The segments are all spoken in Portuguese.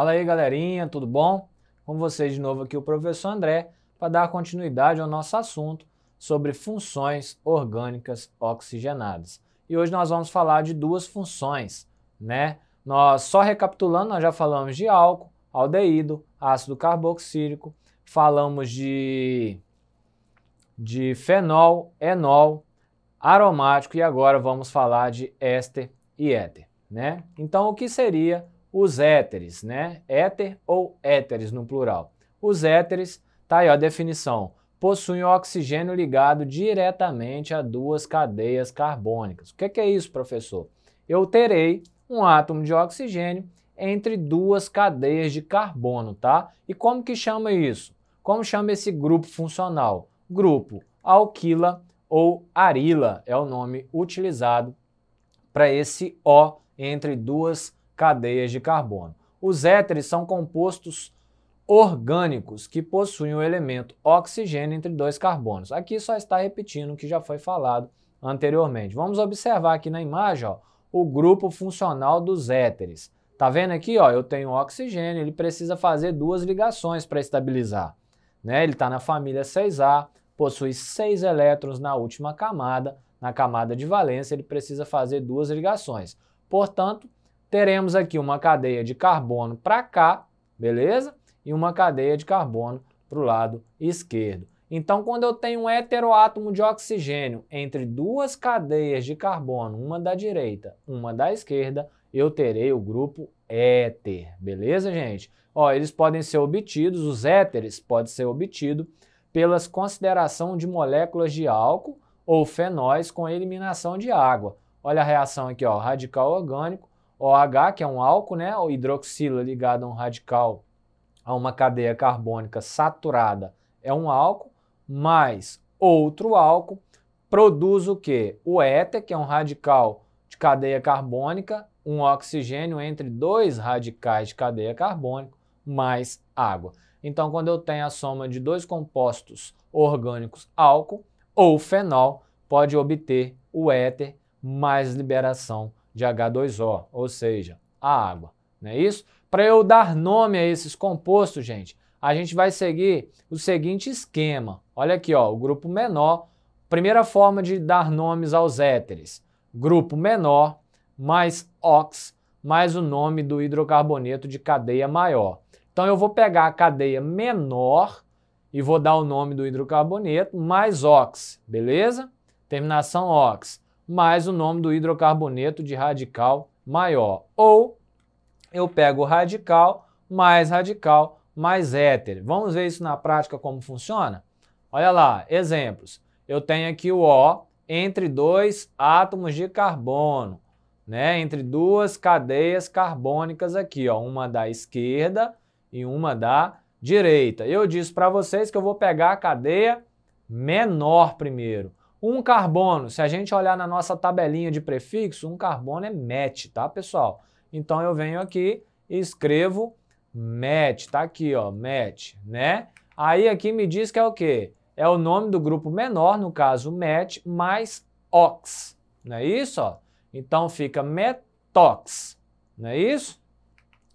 Fala aí, galerinha, tudo bom? Com vocês de novo aqui o professor André para dar continuidade ao nosso assunto sobre funções orgânicas oxigenadas. E hoje nós vamos falar de duas funções, né? Nós só recapitulando, nós já falamos de álcool, aldeído, ácido carboxílico, falamos de de fenol, enol, aromático e agora vamos falar de éster e éter, né? Então o que seria os éteres, né? Éter ou éteres no plural. Os éteres, tá aí ó, a definição, possuem oxigênio ligado diretamente a duas cadeias carbônicas. O que é, que é isso, professor? Eu terei um átomo de oxigênio entre duas cadeias de carbono, tá? E como que chama isso? Como chama esse grupo funcional? Grupo alquila ou arila é o nome utilizado para esse O entre duas cadeias de carbono. Os éteres são compostos orgânicos que possuem o elemento oxigênio entre dois carbonos. Aqui só está repetindo o que já foi falado anteriormente. Vamos observar aqui na imagem ó, o grupo funcional dos éteres. Tá vendo aqui? Ó, eu tenho oxigênio, ele precisa fazer duas ligações para estabilizar. Né? Ele está na família 6A, possui seis elétrons na última camada, na camada de valência, ele precisa fazer duas ligações. Portanto, teremos aqui uma cadeia de carbono para cá, beleza? E uma cadeia de carbono para o lado esquerdo. Então, quando eu tenho um heteroátomo de oxigênio entre duas cadeias de carbono, uma da direita, uma da esquerda, eu terei o grupo éter, beleza, gente? Ó, eles podem ser obtidos, os éteres podem ser obtidos pelas consideração de moléculas de álcool ou fenóis com eliminação de água. Olha a reação aqui, ó, radical orgânico OH, que é um álcool, né? O hidroxila ligado a um radical, a uma cadeia carbônica saturada, é um álcool, mais outro álcool produz o que? O éter, que é um radical de cadeia carbônica, um oxigênio entre dois radicais de cadeia carbônica, mais água. Então, quando eu tenho a soma de dois compostos orgânicos álcool ou fenol, pode obter o éter mais liberação de H2O, ou seja, a água. Não é isso? Para eu dar nome a esses compostos, gente, a gente vai seguir o seguinte esquema. Olha aqui, ó, o grupo menor, primeira forma de dar nomes aos éteres. Grupo menor mais ox mais o nome do hidrocarboneto de cadeia maior. Então eu vou pegar a cadeia menor e vou dar o nome do hidrocarboneto mais ox, beleza? Terminação ox mais o nome do hidrocarboneto de radical maior. Ou eu pego radical mais radical mais éter. Vamos ver isso na prática como funciona? Olha lá, exemplos. Eu tenho aqui o O entre dois átomos de carbono, né? Entre duas cadeias carbônicas aqui, ó, uma da esquerda e uma da direita. Eu disse para vocês que eu vou pegar a cadeia menor primeiro. Um carbono, se a gente olhar na nossa tabelinha de prefixo, um carbono é MET, tá, pessoal? Então eu venho aqui e escrevo MET, tá aqui, ó, MET, né? Aí aqui me diz que é o quê? É o nome do grupo menor, no caso MET, mais OX, não é isso? Ó? Então fica METOX, não é isso?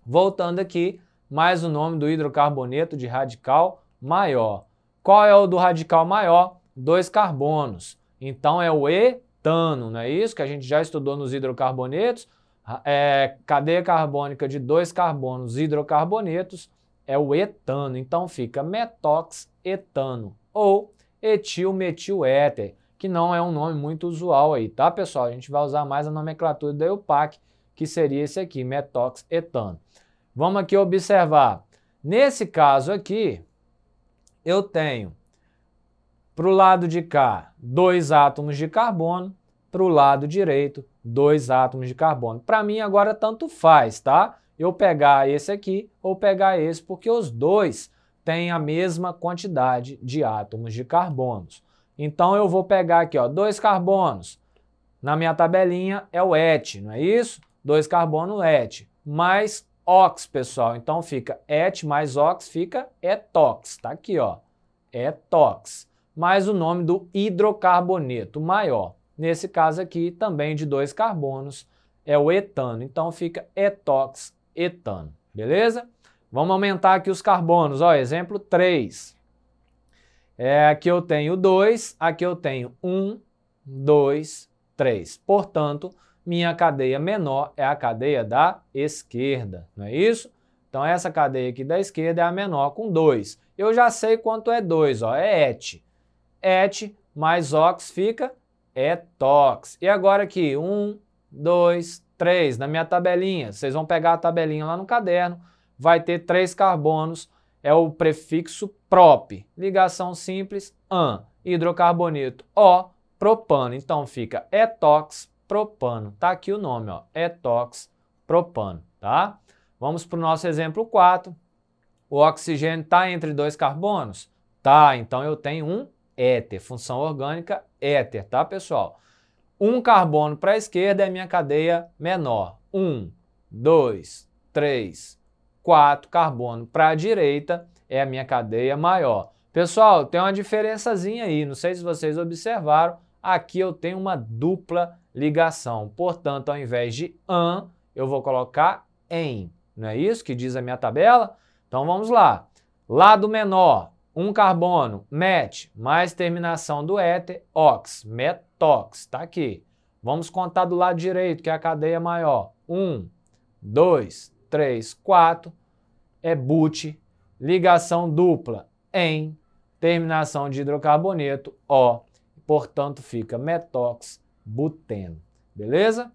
Voltando aqui, mais o nome do hidrocarboneto de radical maior. Qual é o do radical maior? dois carbonos. Então é o etano, não é isso? Que a gente já estudou nos hidrocarbonetos. Ah, é, cadeia carbônica de dois carbonos hidrocarbonetos é o etano. Então fica metoxetano ou etilmetiléter, que não é um nome muito usual aí, tá, pessoal? A gente vai usar mais a nomenclatura da EUPAC, que seria esse aqui, metoxetano. Vamos aqui observar. Nesse caso aqui, eu tenho para o lado de cá, dois átomos de carbono. Para o lado direito, dois átomos de carbono. Para mim, agora tanto faz, tá? Eu pegar esse aqui ou pegar esse, porque os dois têm a mesma quantidade de átomos de carbonos. Então, eu vou pegar aqui, ó, dois carbonos. Na minha tabelinha é o et, não é isso? Dois carbono et, mais ox, pessoal. Então, fica et mais ox, fica etox. Tá aqui, ó, etox mais o nome do hidrocarboneto maior. Nesse caso aqui, também de dois carbonos, é o etano. Então fica etoxetano, beleza? Vamos aumentar aqui os carbonos. Ó, exemplo 3. É, aqui eu tenho 2, aqui eu tenho 1, 2, 3. Portanto, minha cadeia menor é a cadeia da esquerda, não é isso? Então essa cadeia aqui da esquerda é a menor com 2. Eu já sei quanto é 2, ó, é et et mais ox fica etox. E agora aqui, 1, 2, 3, na minha tabelinha. Vocês vão pegar a tabelinha lá no caderno, vai ter três carbonos, é o prefixo prop. Ligação simples, an, hidrocarboneto, O, propano. Então fica etox propano. Tá aqui o nome, ó, etox propano, tá? Vamos para o nosso exemplo 4. O oxigênio está entre dois carbonos? Tá, então eu tenho um éter. Função orgânica, éter, tá, pessoal? Um carbono para a esquerda é minha cadeia menor. Um, dois, três, quatro carbono para a direita é a minha cadeia maior. Pessoal, tem uma diferençazinha aí, não sei se vocês observaram, aqui eu tenho uma dupla ligação. Portanto, ao invés de an, eu vou colocar em. Não é isso que diz a minha tabela? Então vamos lá. Lado menor, um carbono, MET, mais terminação do éter, OX, METOX, está aqui. Vamos contar do lado direito, que é a cadeia é maior. um dois três quatro é but, ligação dupla em, terminação de hidrocarboneto, O, portanto fica metox buteno, beleza?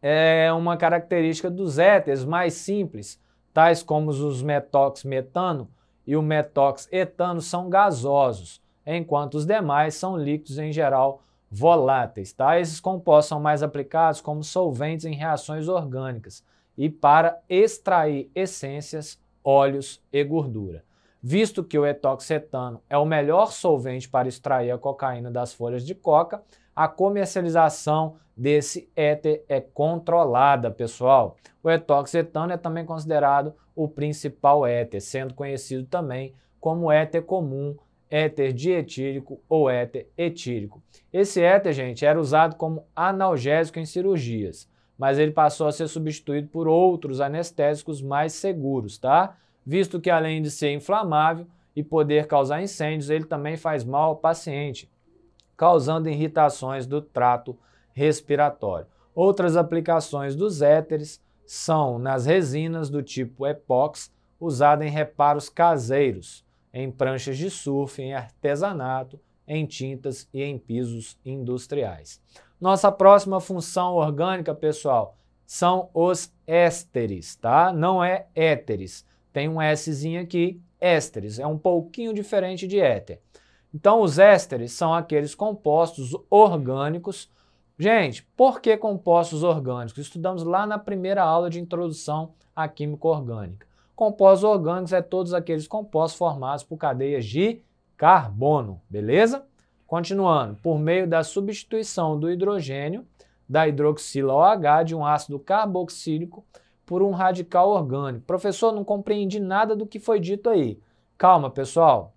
É uma característica dos éteres mais simples, tais como os metox metano, e o metoxetano são gasosos, enquanto os demais são líquidos em geral voláteis. Tá? Esses compostos são mais aplicados como solventes em reações orgânicas e para extrair essências, óleos e gordura. Visto que o etoxetano é o melhor solvente para extrair a cocaína das folhas de coca, a comercialização desse éter é controlada, pessoal. O etoxetano é também considerado o principal éter, sendo conhecido também como éter comum, éter dietílico ou éter etílico. Esse éter, gente, era usado como analgésico em cirurgias, mas ele passou a ser substituído por outros anestésicos mais seguros, tá? Visto que além de ser inflamável e poder causar incêndios, ele também faz mal ao paciente causando irritações do trato respiratório. Outras aplicações dos éteres são nas resinas do tipo epox, usada em reparos caseiros, em pranchas de surf, em artesanato, em tintas e em pisos industriais. Nossa próxima função orgânica, pessoal, são os ésteres, tá? Não é éteres. Tem um Szinho aqui, ésteres. É um pouquinho diferente de éter. Então, os ésteres são aqueles compostos orgânicos. Gente, por que compostos orgânicos? Estudamos lá na primeira aula de introdução à química orgânica. Compostos orgânicos é todos aqueles compostos formados por cadeias de carbono, beleza? Continuando, por meio da substituição do hidrogênio, da hidroxila OH, de um ácido carboxílico, por um radical orgânico. Professor, não compreendi nada do que foi dito aí. Calma, pessoal.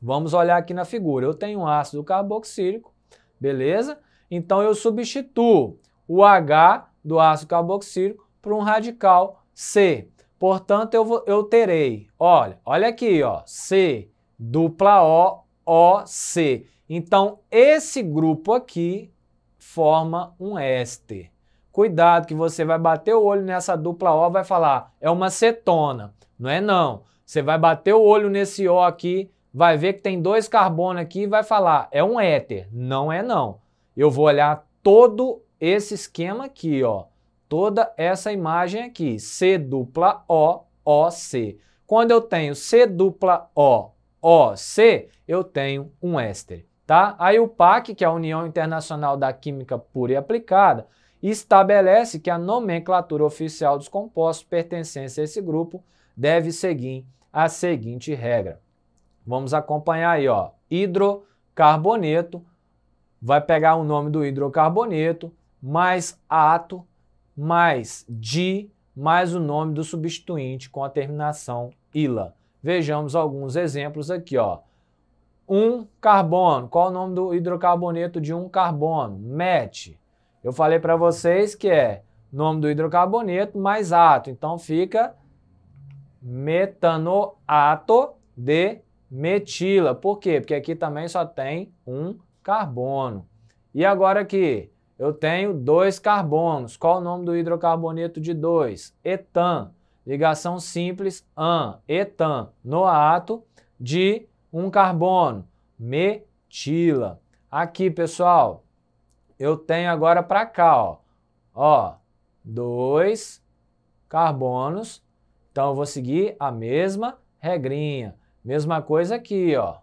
Vamos olhar aqui na figura. Eu tenho um ácido carboxílico, beleza? Então eu substituo o H do ácido carboxílico por um radical C. Portanto, eu, vou, eu terei, olha, olha aqui, ó, C dupla O, OC. Então, esse grupo aqui forma um éster. Cuidado que você vai bater o olho nessa dupla O, vai falar, é uma cetona. Não é não. Você vai bater o olho nesse O aqui, vai ver que tem dois carbonos aqui e vai falar, é um éter. Não é não. Eu vou olhar todo esse esquema aqui, ó. Toda essa imagem aqui, C dupla O, OC. Quando eu tenho C dupla O, OC, eu tenho um éster, tá? Aí o PAC, que é a União Internacional da Química Pura e Aplicada, estabelece que a nomenclatura oficial dos compostos pertencentes a esse grupo deve seguir a seguinte regra. Vamos acompanhar aí, ó. Hidrocarboneto vai pegar o nome do hidrocarboneto mais ato mais di mais o nome do substituinte com a terminação ila. Vejamos alguns exemplos aqui, ó. Um carbono. Qual o nome do hidrocarboneto de um carbono? Met. Eu falei para vocês que é nome do hidrocarboneto mais ato. Então fica metanoato de metila. Por quê? Porque aqui também só tem um carbono. E agora aqui, eu tenho dois carbonos. Qual o nome do hidrocarboneto de dois? Etan. Ligação simples, an. Etan, noato de um carbono, metila. Aqui, pessoal, eu tenho agora para cá, ó. ó, dois carbonos. Então, eu vou seguir a mesma regrinha. Mesma coisa aqui, ó,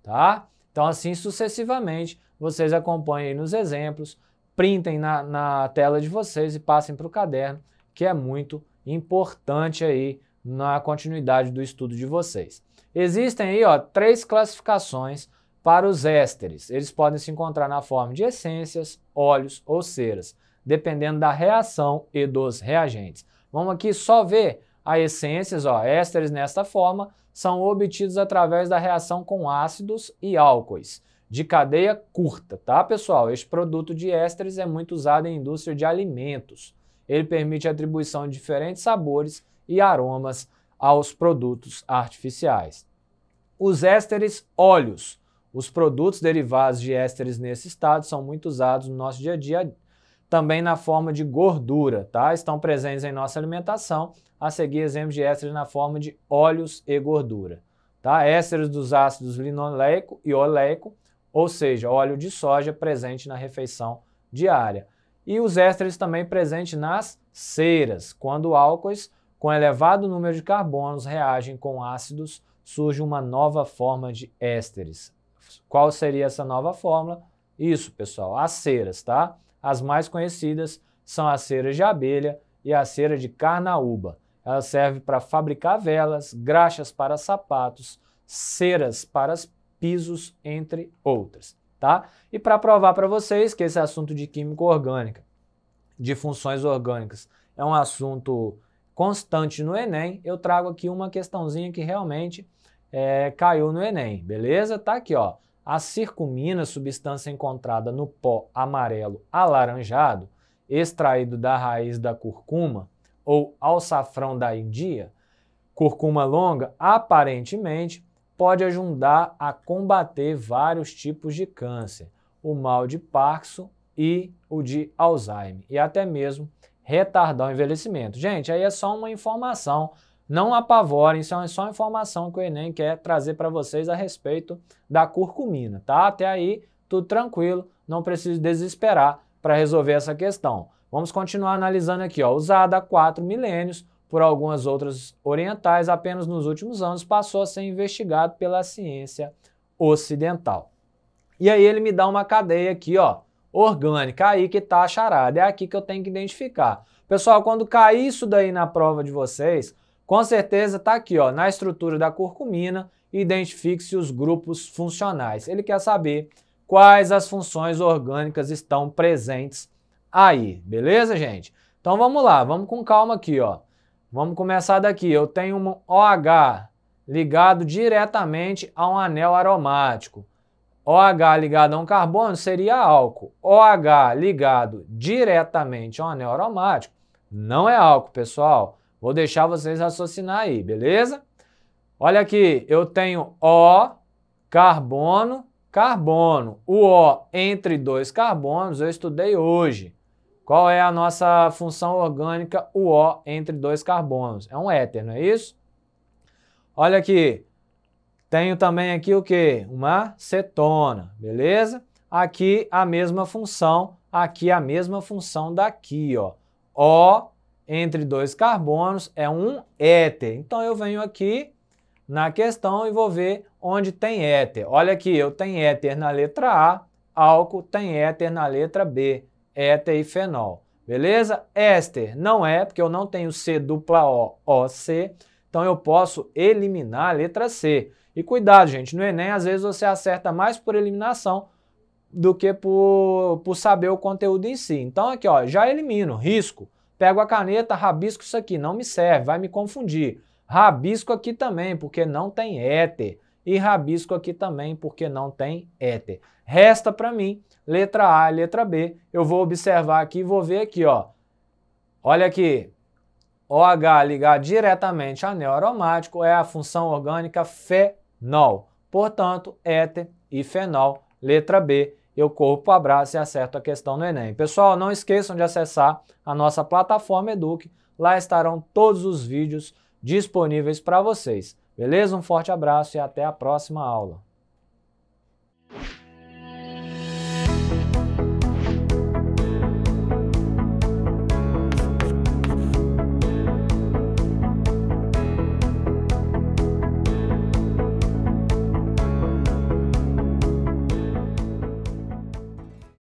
tá? Então, assim sucessivamente, vocês acompanhem nos exemplos, printem na, na tela de vocês e passem para o caderno, que é muito importante aí na continuidade do estudo de vocês. Existem aí, ó, três classificações para os ésteres. Eles podem se encontrar na forma de essências, óleos ou ceras, dependendo da reação e dos reagentes. Vamos aqui só ver a essências, ó, ésteres nesta forma, são obtidos através da reação com ácidos e álcoois, de cadeia curta, tá, pessoal? Este produto de ésteres é muito usado em indústria de alimentos. Ele permite a atribuição de diferentes sabores e aromas aos produtos artificiais. Os ésteres óleos. Os produtos derivados de ésteres nesse estado são muito usados no nosso dia a dia, também na forma de gordura, tá? Estão presentes em nossa alimentação, a seguir exemplos de ésteres na forma de óleos e gordura, tá? Ésteres dos ácidos linoleico e oleico, ou seja, óleo de soja presente na refeição diária. E os ésteres também presentes nas ceras, quando álcoois com elevado número de carbonos reagem com ácidos, surge uma nova forma de ésteres. Qual seria essa nova fórmula? Isso, pessoal, as ceras, tá? As mais conhecidas são a cera de abelha e a cera de carnaúba. Ela serve para fabricar velas, graxas para sapatos, ceras para pisos, entre outras. Tá? E para provar para vocês que esse assunto de química orgânica, de funções orgânicas, é um assunto constante no Enem, eu trago aqui uma questãozinha que realmente é, caiu no Enem, beleza? Tá aqui, ó. A circumina, substância encontrada no pó amarelo alaranjado, extraído da raiz da curcuma ou alçafrão da Índia, curcuma longa, aparentemente pode ajudar a combater vários tipos de câncer, o mal de Parkinson e o de Alzheimer, e até mesmo retardar o envelhecimento. Gente, aí é só uma informação não apavorem, isso é só uma informação que o Enem quer trazer para vocês a respeito da curcumina, tá? Até aí, tudo tranquilo, não preciso desesperar para resolver essa questão. Vamos continuar analisando aqui, ó, usada há quatro milênios por algumas outras orientais, apenas nos últimos anos passou a ser investigado pela ciência ocidental. E aí ele me dá uma cadeia aqui, ó, orgânica, aí que tá a charada, é aqui que eu tenho que identificar. Pessoal, quando cair isso daí na prova de vocês, com certeza está aqui, ó, na estrutura da curcumina, identifique-se os grupos funcionais. Ele quer saber quais as funções orgânicas estão presentes aí, beleza, gente? Então vamos lá, vamos com calma aqui, ó. Vamos começar daqui. Eu tenho um OH ligado diretamente a um anel aromático. OH ligado a um carbono seria álcool. OH ligado diretamente a um anel aromático não é álcool, pessoal. Vou deixar vocês raciocinar aí, beleza? Olha aqui, eu tenho O, carbono, carbono. O O entre dois carbonos eu estudei hoje. Qual é a nossa função orgânica, o O entre dois carbonos? É um éter, não é isso? Olha aqui, tenho também aqui o que? Uma cetona, beleza? Aqui a mesma função, aqui a mesma função daqui, ó. O entre dois carbonos é um éter. Então eu venho aqui na questão e vou ver onde tem éter. Olha aqui, eu tenho éter na letra A, álcool tem éter na letra B, éter e fenol. Beleza? Éster não é, porque eu não tenho C dupla O, OC, então eu posso eliminar a letra C. E cuidado, gente, no Enem às vezes você acerta mais por eliminação do que por, por saber o conteúdo em si. Então aqui, ó, já elimino, risco. Pego a caneta, rabisco isso aqui, não me serve, vai me confundir. Rabisco aqui também, porque não tem éter. E rabisco aqui também, porque não tem éter. Resta para mim, letra A e letra B. Eu vou observar aqui e vou ver aqui, ó. Olha aqui, OH ligado diretamente a anel aromático é a função orgânica fenol. Portanto, éter e fenol, letra B eu corro para o abraço e acerto a questão no Enem. Pessoal, não esqueçam de acessar a nossa plataforma Eduque, lá estarão todos os vídeos disponíveis para vocês. Beleza? Um forte abraço e até a próxima aula.